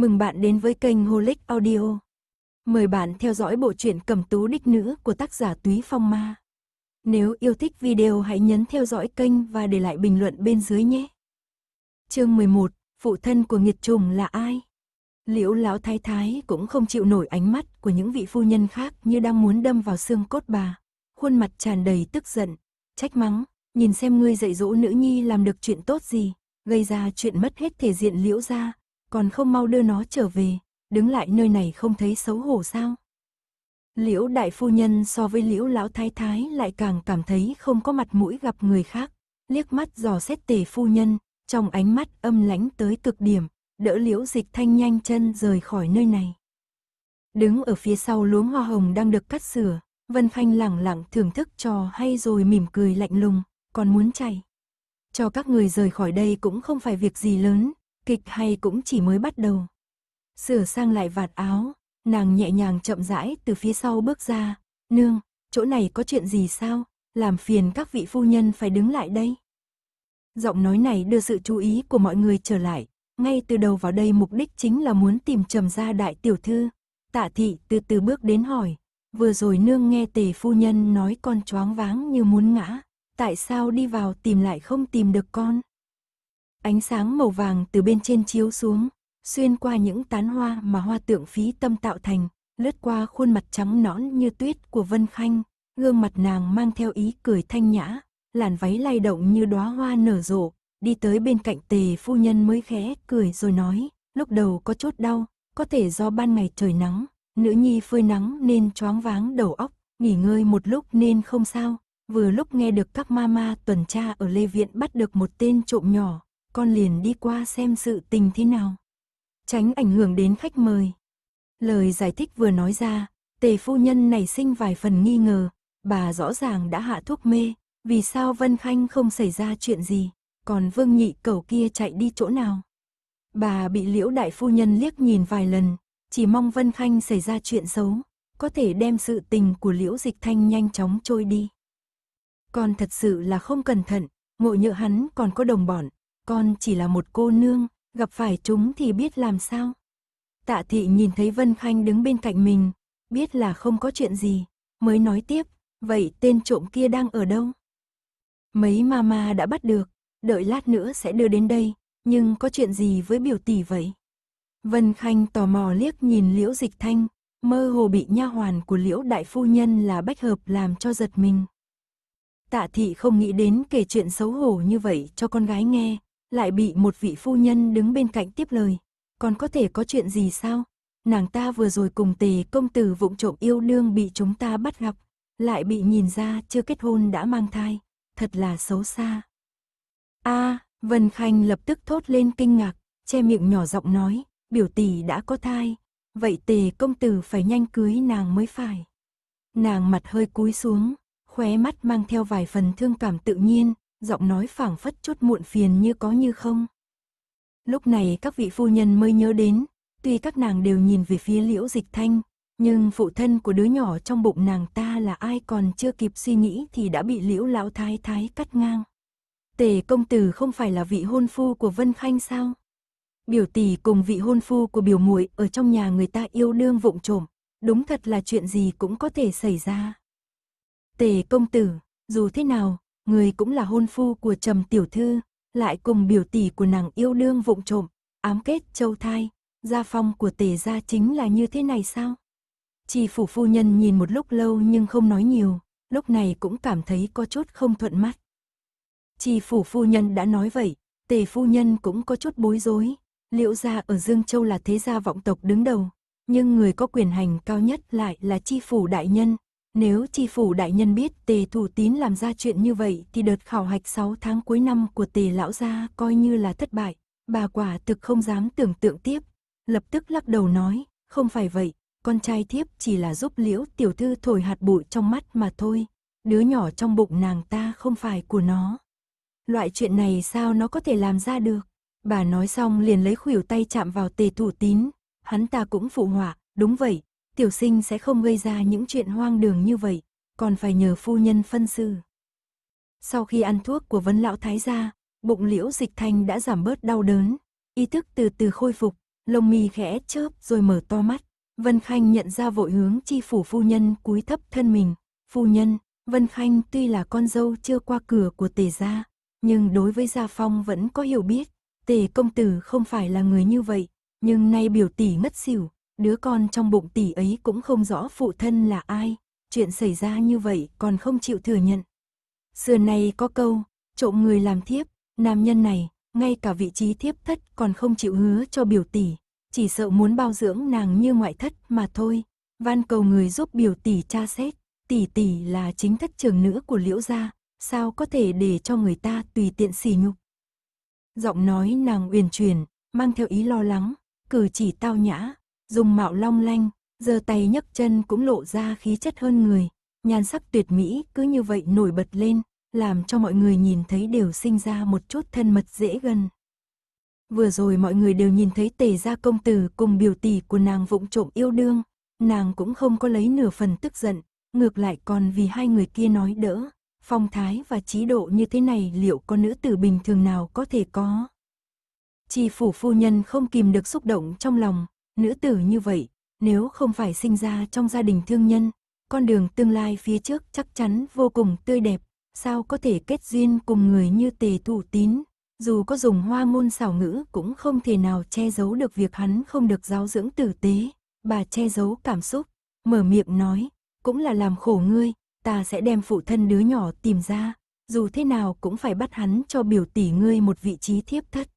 Mừng bạn đến với kênh Holic Audio. Mời bạn theo dõi bộ truyện Cẩm Tú Đích Nữ của tác giả Túy Phong Ma. Nếu yêu thích video hãy nhấn theo dõi kênh và để lại bình luận bên dưới nhé. Chương 11, phụ thân của nghiệt trùng là ai? Liễu lão thái thái cũng không chịu nổi ánh mắt của những vị phu nhân khác như đang muốn đâm vào xương cốt bà. Khuôn mặt tràn đầy tức giận, trách mắng, nhìn xem ngươi dạy dỗ nữ nhi làm được chuyện tốt gì, gây ra chuyện mất hết thể diện liễu gia còn không mau đưa nó trở về, đứng lại nơi này không thấy xấu hổ sao. Liễu đại phu nhân so với liễu lão thái thái lại càng cảm thấy không có mặt mũi gặp người khác, liếc mắt dò xét tề phu nhân, trong ánh mắt âm lãnh tới cực điểm, đỡ liễu dịch thanh nhanh chân rời khỏi nơi này. Đứng ở phía sau luống hoa hồng đang được cắt sửa, Vân Khanh lẳng lặng thưởng thức trò hay rồi mỉm cười lạnh lùng, còn muốn chạy. Cho các người rời khỏi đây cũng không phải việc gì lớn, kịch hay cũng chỉ mới bắt đầu. Sửa sang lại vạt áo, nàng nhẹ nhàng chậm rãi từ phía sau bước ra, nương, chỗ này có chuyện gì sao, làm phiền các vị phu nhân phải đứng lại đây. Giọng nói này đưa sự chú ý của mọi người trở lại, ngay từ đầu vào đây mục đích chính là muốn tìm trầm ra đại tiểu thư. Tạ thị từ từ bước đến hỏi, vừa rồi nương nghe tề phu nhân nói con choáng váng như muốn ngã, tại sao đi vào tìm lại không tìm được con. Ánh sáng màu vàng từ bên trên chiếu xuống, xuyên qua những tán hoa mà hoa tượng phí tâm tạo thành, lướt qua khuôn mặt trắng nõn như tuyết của Vân Khanh, gương mặt nàng mang theo ý cười thanh nhã, làn váy lay động như đóa hoa nở rộ, đi tới bên cạnh tề phu nhân mới khẽ cười rồi nói, lúc đầu có chút đau, có thể do ban ngày trời nắng, nữ nhi phơi nắng nên choáng váng đầu óc, nghỉ ngơi một lúc nên không sao, vừa lúc nghe được các mama tuần tra ở Lê Viện bắt được một tên trộm nhỏ, con liền đi qua xem sự tình thế nào. Tránh ảnh hưởng đến khách mời. Lời giải thích vừa nói ra, tề phu nhân nảy sinh vài phần nghi ngờ, bà rõ ràng đã hạ thuốc mê, vì sao Vân Khanh không xảy ra chuyện gì, còn Vương Nhị cầu kia chạy đi chỗ nào. Bà bị liễu đại phu nhân liếc nhìn vài lần, chỉ mong Vân Khanh xảy ra chuyện xấu, có thể đem sự tình của liễu dịch thanh nhanh chóng trôi đi. Còn thật sự là không cẩn thận, ngộ nhỡ hắn còn có đồng bọn, con chỉ là một cô nương, gặp phải chúng thì biết làm sao. Tạ thị nhìn thấy Vân Khanh đứng bên cạnh mình, biết là không có chuyện gì, mới nói tiếp, vậy tên trộm kia đang ở đâu? Mấy ma ma đã bắt được, đợi lát nữa sẽ đưa đến đây, nhưng có chuyện gì với biểu tỷ vậy? Vân Khanh tò mò liếc nhìn Liễu Dịch Thanh, mơ hồ bị nha hoàn của Liễu đại phu nhân là Bách Hợp làm cho giật mình. Tạ thị không nghĩ đến kể chuyện xấu hổ như vậy cho con gái nghe, lại bị một vị phu nhân đứng bên cạnh tiếp lời. Còn có thể có chuyện gì sao? Nàng ta vừa rồi cùng tề công tử vụng trộm yêu đương bị chúng ta bắt gặp, lại bị nhìn ra chưa kết hôn đã mang thai, thật là xấu xa. a Vân Khanh lập tức thốt lên kinh ngạc, che miệng nhỏ giọng nói, biểu tỷ đã có thai, vậy tề công tử phải nhanh cưới nàng mới phải. Nàng mặt hơi cúi xuống, khóe mắt mang theo vài phần thương cảm tự nhiên, giọng nói phảng phất chút muộn phiền như có như không. Lúc này các vị phu nhân mới nhớ đến, tuy các nàng đều nhìn về phía liễu dịch thanh, nhưng phụ thân của đứa nhỏ trong bụng nàng ta là ai còn chưa kịp suy nghĩ thì đã bị liễu lão thái thái cắt ngang. Tề công tử không phải là vị hôn phu của Vân Khanh sao? Biểu tỷ cùng vị hôn phu của biểu muội ở trong nhà người ta yêu đương vụng trộm, đúng thật là chuyện gì cũng có thể xảy ra. Tề công tử, dù thế nào, người cũng là hôn phu của trầm tiểu thư, lại cùng biểu tỷ của nàng yêu đương vụng trộm, ám kết châu thai, gia phong của tề gia chính là như thế này sao? Chỉ phủ phu nhân nhìn một lúc lâu nhưng không nói nhiều, lúc này cũng cảm thấy có chút không thuận mắt. Chỉ phủ phu nhân đã nói vậy, tề phu nhân cũng có chút bối rối, liễu gia ở Dương Châu là thế gia vọng tộc đứng đầu, nhưng người có quyền hành cao nhất lại là chi phủ đại nhân, nếu tri phủ đại nhân biết tề thủ tín làm ra chuyện như vậy thì đợt khảo hạch 6 tháng cuối năm của tề lão gia coi như là thất bại, bà quả thực không dám tưởng tượng tiếp. Lập tức lắc đầu nói, không phải vậy, con trai thiếp chỉ là giúp liễu tiểu thư thổi hạt bụi trong mắt mà thôi, đứa nhỏ trong bụng nàng ta không phải của nó. Loại chuyện này sao nó có thể làm ra được? Bà nói xong liền lấy khuỷu tay chạm vào tề thủ tín, hắn ta cũng phụ họa, đúng vậy, tiểu sinh sẽ không gây ra những chuyện hoang đường như vậy, còn phải nhờ phu nhân phân xử. Sau khi ăn thuốc của vân lão thái gia, bụng liễu dịch thanh đã giảm bớt đau đớn, ý thức từ từ khôi phục, lông mi khẽ chớp rồi mở to mắt. Vân Khanh nhận ra vội hướng chi phủ phu nhân cúi thấp thân mình. Phu nhân, Vân Khanh tuy là con dâu chưa qua cửa của tề gia, nhưng đối với gia phong vẫn có hiểu biết. Tề công tử không phải là người như vậy, nhưng nay biểu tỷ mất xỉu, đứa con trong bụng tỷ ấy cũng không rõ phụ thân là ai, chuyện xảy ra như vậy còn không chịu thừa nhận. Xưa nay có câu, trộm người làm thiếp, nam nhân này, ngay cả vị trí thiếp thất còn không chịu hứa cho biểu tỷ, chỉ sợ muốn bao dưỡng nàng như ngoại thất mà thôi. Van cầu người giúp biểu tỷ tra xét, tỷ tỷ là chính thất trưởng nữ của liễu gia, sao có thể để cho người ta tùy tiện xỉ nhục. Giọng nói nàng uyển chuyển, mang theo ý lo lắng, cử chỉ tao nhã, dùng mạo long lanh, giơ tay nhấc chân cũng lộ ra khí chất hơn người, nhan sắc tuyệt mỹ cứ như vậy nổi bật lên, làm cho mọi người nhìn thấy đều sinh ra một chút thân mật dễ gần. Vừa rồi mọi người đều nhìn thấy tề gia công tử cùng biểu tỷ của nàng vụng trộm yêu đương, nàng cũng không có lấy nửa phần tức giận, ngược lại còn vì hai người kia nói đỡ, phong thái và trí độ như thế này liệu có nữ tử bình thường nào có thể có. Chi phủ phu nhân không kìm được xúc động trong lòng, Nữ tử như vậy, nếu không phải sinh ra trong gia đình thương nhân, con đường tương lai phía trước chắc chắn vô cùng tươi đẹp, sao có thể kết duyên cùng người như tề thủ tín, dù có dùng hoa ngôn xảo ngữ cũng không thể nào che giấu được việc hắn không được giáo dưỡng tử tế, bà che giấu cảm xúc, mở miệng nói, cũng là làm khổ ngươi, ta sẽ đem phụ thân đứa nhỏ tìm ra, dù thế nào cũng phải bắt hắn cho biểu tỷ ngươi một vị trí thiếp thất.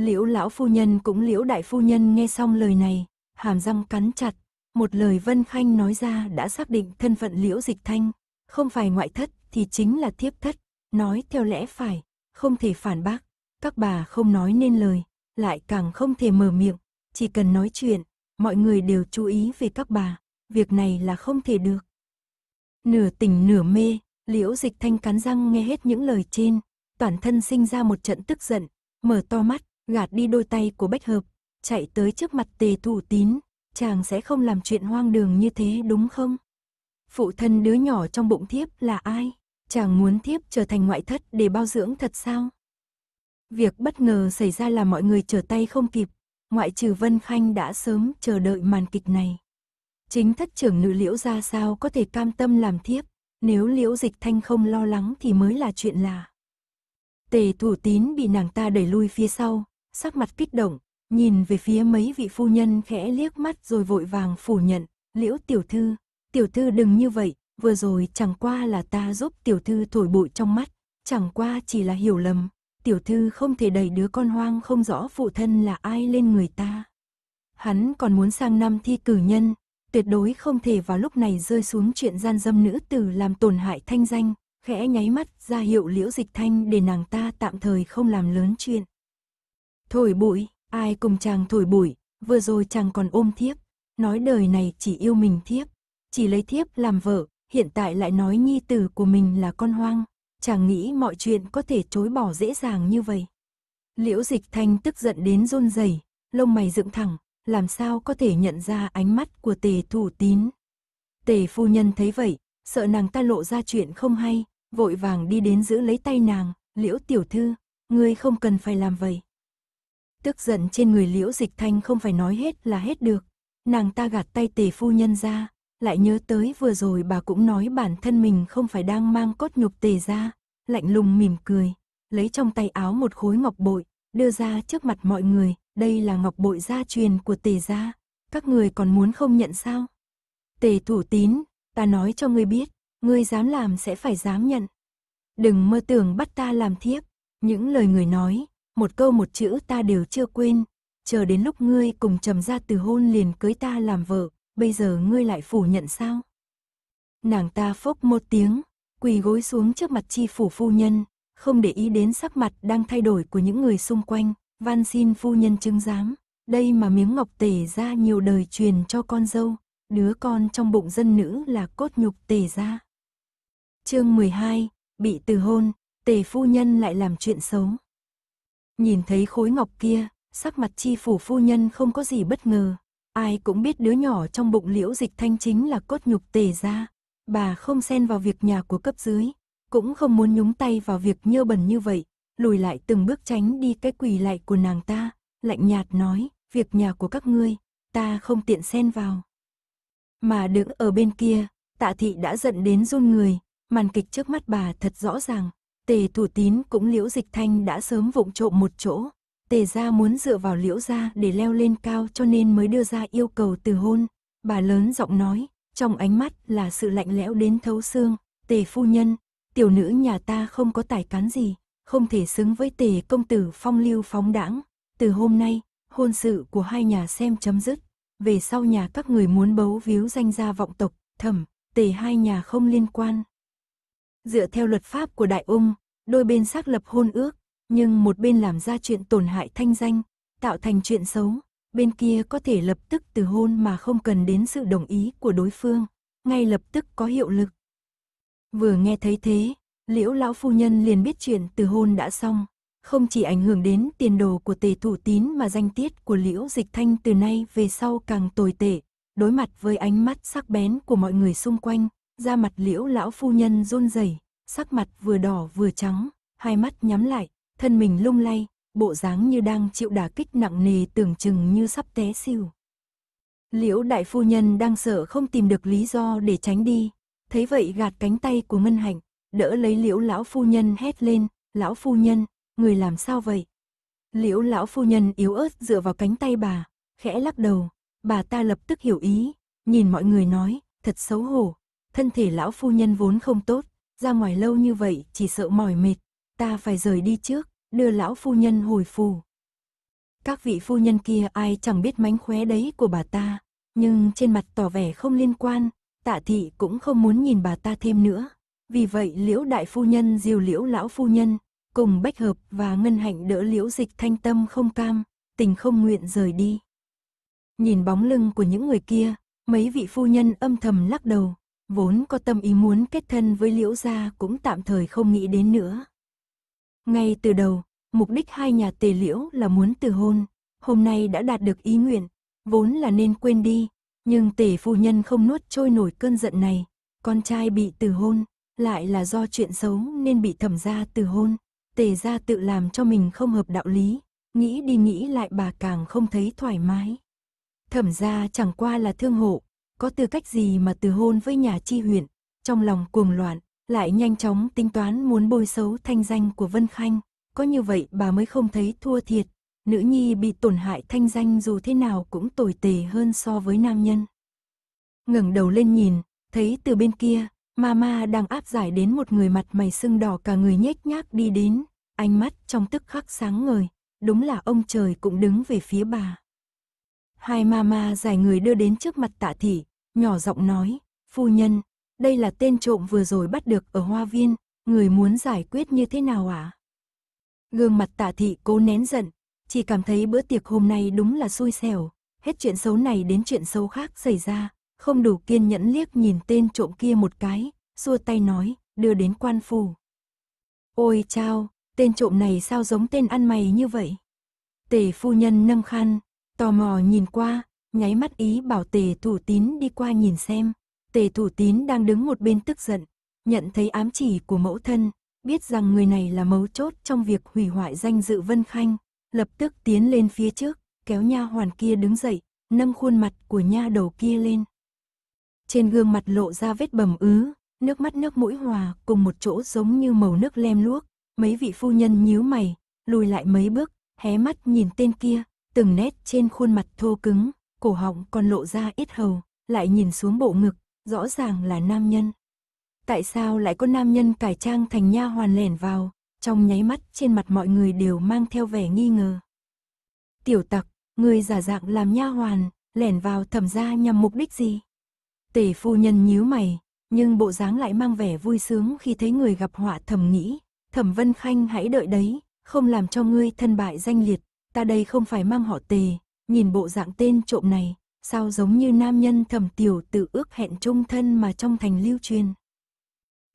Liễu lão phu nhân cũng liễu đại phu nhân nghe xong lời này, hàm răng cắn chặt, một lời Vân Khanh nói ra đã xác định thân phận liễu dịch thanh, không phải ngoại thất thì chính là thiếp thất, nói theo lẽ phải, không thể phản bác, các bà không nói nên lời, lại càng không thể mở miệng, chỉ cần nói chuyện, mọi người đều chú ý về các bà, việc này là không thể được. Nửa tỉnh nửa mê, liễu dịch thanh cắn răng nghe hết những lời trên, toàn thân sinh ra một trận tức giận, mở to mắt, gạt đi đôi tay của Bách Hợp, chạy tới trước mặt tề thủ tín, chàng sẽ không làm chuyện hoang đường như thế đúng không? Phụ thân đứa nhỏ trong bụng thiếp là ai? Chàng muốn thiếp trở thành ngoại thất để bao dưỡng thật sao? Việc bất ngờ xảy ra là mọi người trở tay không kịp, ngoại trừ Vân Khanh đã sớm chờ đợi màn kịch này. Chính thất trưởng nữ liễu ra sao có thể cam tâm làm thiếp, nếu liễu dịch thanh không lo lắng thì mới là chuyện lạ. Tề thủ tín bị nàng ta đẩy lui phía sau, sắc mặt kích động, nhìn về phía mấy vị phu nhân khẽ liếc mắt rồi vội vàng phủ nhận, liễu tiểu thư, tiểu thư đừng như vậy, vừa rồi chẳng qua là ta giúp tiểu thư thổi bụi trong mắt, chẳng qua chỉ là hiểu lầm, tiểu thư không thể đẩy đứa con hoang không rõ phụ thân là ai lên người ta. Hắn còn muốn sang năm thi cử nhân, tuyệt đối không thể vào lúc này rơi xuống chuyện gian dâm nữ tử làm tổn hại thanh danh, khẽ nháy mắt ra hiệu liễu dịch thanh để nàng ta tạm thời không làm lớn chuyện. Thổi bụi, ai cùng chàng thổi bụi, vừa rồi chàng còn ôm thiếp, nói đời này chỉ yêu mình thiếp, chỉ lấy thiếp làm vợ, hiện tại lại nói nhi tử của mình là con hoang, chàng nghĩ mọi chuyện có thể chối bỏ dễ dàng như vậy. Liễu dịch thanh tức giận đến run rẩy, lông mày dựng thẳng, làm sao có thể nhận ra ánh mắt của tề thủ tín. Tề phu nhân thấy vậy, sợ nàng ta lộ ra chuyện không hay, vội vàng đi đến giữ lấy tay nàng, liễu tiểu thư, ngươi không cần phải làm vậy tức giận trên người liễu dịch thanh không phải nói hết là hết được. Nàng ta gạt tay tề phu nhân ra, lại nhớ tới vừa rồi bà cũng nói bản thân mình không phải đang mang cốt nhục tề ra, lạnh lùng mỉm cười, lấy trong tay áo một khối ngọc bội, đưa ra trước mặt mọi người, đây là ngọc bội gia truyền của tề gia, các người còn muốn không nhận sao? Tề thủ tín, ta nói cho ngươi biết, ngươi dám làm sẽ phải dám nhận. Đừng mơ tưởng bắt ta làm thiếp, những lời người nói, một câu một chữ ta đều chưa quên, chờ đến lúc ngươi cùng trầm ra từ hôn liền cưới ta làm vợ, bây giờ ngươi lại phủ nhận sao? Nàng ta phốc một tiếng, quỳ gối xuống trước mặt chi phủ phu nhân, không để ý đến sắc mặt đang thay đổi của những người xung quanh, van xin phu nhân chứng giám, đây mà miếng ngọc tể ra nhiều đời truyền cho con dâu, đứa con trong bụng dân nữ là cốt nhục tể ra. Chương 12, bị từ hôn, tề phu nhân lại làm chuyện xấu. Nhìn thấy khối ngọc kia, sắc mặt chi phủ phu nhân không có gì bất ngờ. Ai cũng biết đứa nhỏ trong bụng liễu dịch thanh chính là cốt nhục tề ra. Bà không xen vào việc nhà của cấp dưới, cũng không muốn nhúng tay vào việc nhơ bẩn như vậy. Lùi lại từng bước tránh đi cái quỳ lại của nàng ta, lạnh nhạt nói, việc nhà của các ngươi, ta không tiện xen vào. Mà đứng ở bên kia, tạ thị đã giận đến run người, màn kịch trước mắt bà thật rõ ràng, Tề thủ tín cũng liễu dịch thanh đã sớm vụng trộm một chỗ. Tề gia muốn dựa vào liễu gia để leo lên cao cho nên mới đưa ra yêu cầu từ hôn. Bà lớn giọng nói, trong ánh mắt là sự lạnh lẽo đến thấu xương. Tề phu nhân, tiểu nữ nhà ta không có tài cán gì, không thể xứng với tề công tử phong lưu phóng đãng. Từ hôm nay, hôn sự của hai nhà xem chấm dứt. Về sau nhà các người muốn bấu víu danh gia vọng tộc, thẩm, tề hai nhà không liên quan dựa theo luật pháp của Đại Ung, đôi bên xác lập hôn ước, nhưng một bên làm ra chuyện tổn hại thanh danh, tạo thành chuyện xấu, bên kia có thể lập tức từ hôn mà không cần đến sự đồng ý của đối phương, ngay lập tức có hiệu lực. Vừa nghe thấy thế, liễu lão phu nhân liền biết chuyện từ hôn đã xong, không chỉ ảnh hưởng đến tiền đồ của tề thủ tín mà danh tiết của liễu dịch thanh từ nay về sau càng tồi tệ, đối mặt với ánh mắt sắc bén của mọi người xung quanh, da mặt liễu lão phu nhân run rẩy sắc mặt vừa đỏ vừa trắng, hai mắt nhắm lại, thân mình lung lay, bộ dáng như đang chịu đả kích nặng nề tưởng chừng như sắp té xỉu. Liễu đại phu nhân đang sợ không tìm được lý do để tránh đi, thấy vậy gạt cánh tay của Ngân Hạnh, đỡ lấy liễu lão phu nhân hét lên, lão phu nhân, người làm sao vậy? Liễu lão phu nhân yếu ớt dựa vào cánh tay bà, khẽ lắc đầu, bà ta lập tức hiểu ý, nhìn mọi người nói, thật xấu hổ, thân thể lão phu nhân vốn không tốt, ra ngoài lâu như vậy chỉ sợ mỏi mệt, ta phải rời đi trước, đưa lão phu nhân hồi phù. Các vị phu nhân kia ai chẳng biết mánh khóe đấy của bà ta, nhưng trên mặt tỏ vẻ không liên quan, tạ thị cũng không muốn nhìn bà ta thêm nữa. Vì vậy liễu đại phu nhân diều liễu lão phu nhân, cùng bách hợp và ngân hạnh đỡ liễu dịch thanh tâm không cam, tình không nguyện rời đi. Nhìn bóng lưng của những người kia, mấy vị phu nhân âm thầm lắc đầu, vốn có tâm ý muốn kết thân với Liễu Gia cũng tạm thời không nghĩ đến nữa. Ngay từ đầu, mục đích hai nhà tề Liễu là muốn từ hôn, hôm nay đã đạt được ý nguyện, vốn là nên quên đi, nhưng tề phu nhân không nuốt trôi nổi cơn giận này, con trai bị từ hôn, lại là do chuyện xấu nên bị thẩm gia từ hôn, tề gia tự làm cho mình không hợp đạo lý, nghĩ đi nghĩ lại bà càng không thấy thoải mái. Thẩm gia chẳng qua là thương hộ, có tư cách gì mà từ hôn với nhà chi huyện, trong lòng cuồng loạn, lại nhanh chóng tính toán muốn bôi xấu thanh danh của Vân Khanh, có như vậy bà mới không thấy thua thiệt, nữ nhi bị tổn hại thanh danh dù thế nào cũng tồi tệ hơn so với nam nhân. ngẩng đầu lên nhìn, thấy từ bên kia, Mama đang áp giải đến một người mặt mày sưng đỏ cả người nhếch nhác đi đến, ánh mắt trong tức khắc sáng ngời, đúng là ông trời cũng đứng về phía bà. Hai mama giải người đưa đến trước mặt tạ thị, nhỏ giọng nói, phu nhân, đây là tên trộm vừa rồi bắt được ở hoa viên, người muốn giải quyết như thế nào ạ? À? Gương mặt tạ thị cố nén giận, chỉ cảm thấy bữa tiệc hôm nay đúng là xui xẻo, hết chuyện xấu này đến chuyện xấu khác xảy ra, không đủ kiên nhẫn liếc nhìn tên trộm kia một cái, xua tay nói, đưa đến quan phủ. Ôi chao, tên trộm này sao giống tên ăn mày như vậy? Tề phu nhân nâng khăn, tò mò nhìn qua, nháy mắt ý bảo tề thủ tín đi qua nhìn xem. Tề thủ tín đang đứng một bên tức giận, nhận thấy ám chỉ của mẫu thân, biết rằng người này là mấu chốt trong việc hủy hoại danh dự Vân Khanh, lập tức tiến lên phía trước, kéo nha hoàn kia đứng dậy, nâng khuôn mặt của nha đầu kia lên. Trên gương mặt lộ ra vết bầm ứ, nước mắt nước mũi hòa cùng một chỗ giống như màu nước lem luốc, mấy vị phu nhân nhíu mày, lùi lại mấy bước, hé mắt nhìn tên kia, từng nét trên khuôn mặt thô cứng, cổ họng còn lộ ra ít hầu, lại nhìn xuống bộ ngực, rõ ràng là nam nhân. Tại sao lại có nam nhân cải trang thành nha hoàn lẻn vào, trong nháy mắt trên mặt mọi người đều mang theo vẻ nghi ngờ. Tiểu tặc, người giả dạng làm nha hoàn, lẻn vào thẩm gia nhằm mục đích gì? Tề phu nhân nhíu mày, nhưng bộ dáng lại mang vẻ vui sướng khi thấy người gặp họa thầm nghĩ, thẩm vân khanh hãy đợi đấy, không làm cho ngươi thân bại danh liệt, ta đây không phải mang họ tề, Nhìn bộ dạng tên trộm này, sao giống như nam nhân thầm tiểu tự ước hẹn chung thân mà trong thành lưu truyền.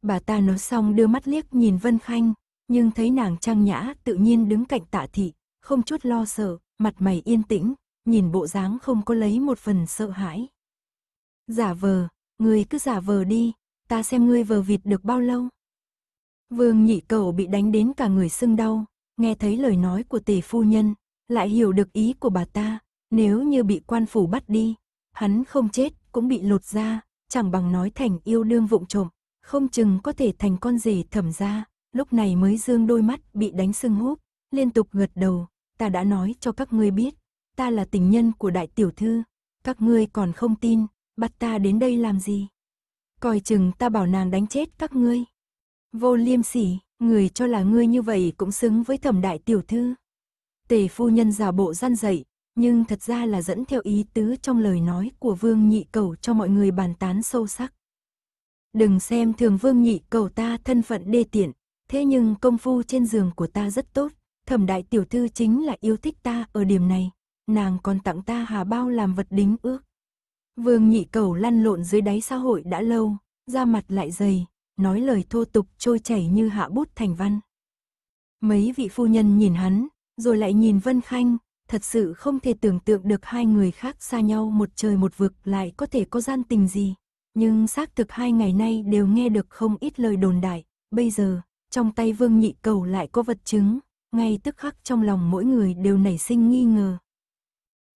Bà ta nói xong đưa mắt liếc nhìn Vân Khanh, nhưng thấy nàng trang nhã tự nhiên đứng cạnh tạ thị, không chút lo sợ, mặt mày yên tĩnh, nhìn bộ dáng không có lấy một phần sợ hãi. Giả vờ, người cứ giả vờ đi, ta xem ngươi vờ vịt được bao lâu. Vương nhị cầu bị đánh đến cả người sưng đau, nghe thấy lời nói của tỷ phu nhân, lại hiểu được ý của bà ta, nếu như bị quan phủ bắt đi, hắn không chết cũng bị lột ra, chẳng bằng nói thành yêu đương vụng trộm, không chừng có thể thành con rể thẩm ra, lúc này mới dương đôi mắt bị đánh sưng húp, liên tục gật đầu, ta đã nói cho các ngươi biết, ta là tình nhân của đại tiểu thư, các ngươi còn không tin, bắt ta đến đây làm gì? Coi chừng ta bảo nàng đánh chết các ngươi. Vô liêm sỉ, người cho là ngươi như vậy cũng xứng với thẩm đại tiểu thư. Tề phu nhân giả bộ gian dậy, nhưng thật ra là dẫn theo ý tứ trong lời nói của Vương Nhị Cầu cho mọi người bàn tán sâu sắc. Đừng xem thường Vương Nhị Cầu ta thân phận đê tiện, thế nhưng công phu trên giường của ta rất tốt, thẩm đại tiểu thư chính là yêu thích ta ở điểm này, nàng còn tặng ta hà bao làm vật đính ước. Vương Nhị Cầu lăn lộn dưới đáy xã hội đã lâu, da mặt lại dày, nói lời thô tục trôi chảy như hạ bút thành văn. Mấy vị phu nhân nhìn hắn, rồi lại nhìn Vân Khanh, thật sự không thể tưởng tượng được hai người khác xa nhau một trời một vực lại có thể có gian tình gì. Nhưng xác thực hai ngày nay đều nghe được không ít lời đồn đại, bây giờ, trong tay Vương Nhị Cầu lại có vật chứng, ngay tức khắc trong lòng mỗi người đều nảy sinh nghi ngờ.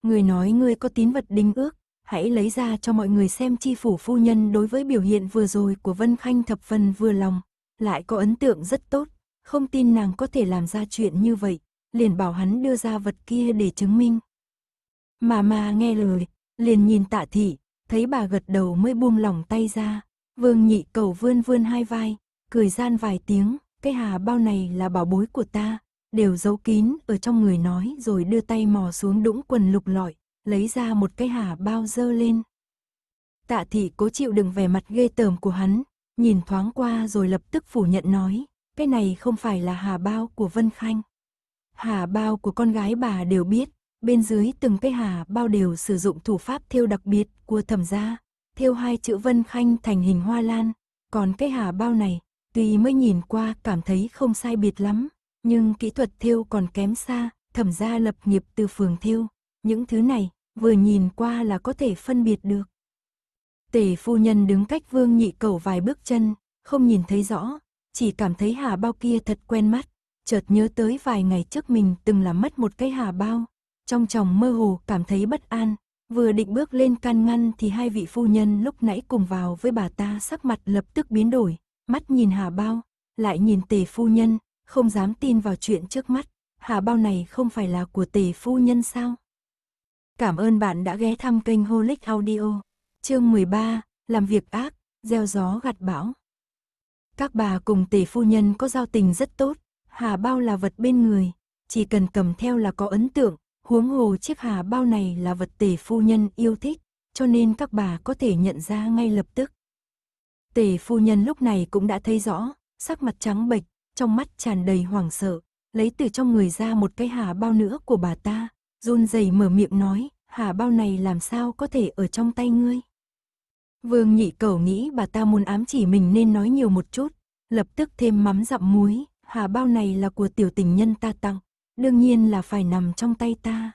Người nói ngươi có tín vật đính ước, hãy lấy ra cho mọi người xem chi phủ phu nhân đối với biểu hiện vừa rồi của Vân Khanh thập phần vừa lòng, lại có ấn tượng rất tốt, không tin nàng có thể làm ra chuyện như vậy, liền bảo hắn đưa ra vật kia để chứng minh. Mà mà nghe lời, liền nhìn tạ thị, thấy bà gật đầu mới buông lỏng tay ra. Vương nhị cầu vươn vươn hai vai, cười gian vài tiếng, cái hà bao này là bảo bối của ta, đều giấu kín ở trong người nói rồi đưa tay mò xuống đũng quần lục lọi, lấy ra một cái hà bao dơ lên. Tạ thị cố chịu đựng vẻ mặt ghê tởm của hắn, nhìn thoáng qua rồi lập tức phủ nhận nói, cái này không phải là hà bao của Vân Khanh. Hà bao của con gái bà đều biết, bên dưới từng cái hà bao đều sử dụng thủ pháp thêu đặc biệt của thẩm gia, thêu hai chữ vân khanh thành hình hoa lan, còn cái hà bao này, tuy mới nhìn qua cảm thấy không sai biệt lắm, nhưng kỹ thuật thêu còn kém xa, thẩm gia lập nghiệp từ phường thêu, những thứ này vừa nhìn qua là có thể phân biệt được. tể phu nhân đứng cách vương nhị cầu vài bước chân, không nhìn thấy rõ, chỉ cảm thấy hà bao kia thật quen mắt, chợt nhớ tới vài ngày trước mình từng làm mất một cái hà bao. Trong chồng mơ hồ cảm thấy bất an, vừa định bước lên can ngăn thì hai vị phu nhân lúc nãy cùng vào với bà ta sắc mặt lập tức biến đổi, mắt nhìn hà bao, lại nhìn tề phu nhân, không dám tin vào chuyện trước mắt, hà bao này không phải là của tề phu nhân sao? Cảm ơn bạn đã ghé thăm kênh Holic Audio. Chương 13, làm việc ác, gieo gió gặt bão. Các bà cùng tề phu nhân có giao tình rất tốt, hà bao là vật bên người, chỉ cần cầm theo là có ấn tượng, huống hồ chiếc hà bao này là vật tể phu nhân yêu thích, cho nên các bà có thể nhận ra ngay lập tức. Tể phu nhân lúc này cũng đã thấy rõ, sắc mặt trắng bệch, trong mắt tràn đầy hoảng sợ, lấy từ trong người ra một cái hà bao nữa của bà ta, run rẩy mở miệng nói, hà bao này làm sao có thể ở trong tay ngươi. Vương nhị cầu nghĩ bà ta muốn ám chỉ mình nên nói nhiều một chút, lập tức thêm mắm dặm muối, hà bao này là của tiểu tình nhân ta tặng, đương nhiên là phải nằm trong tay ta.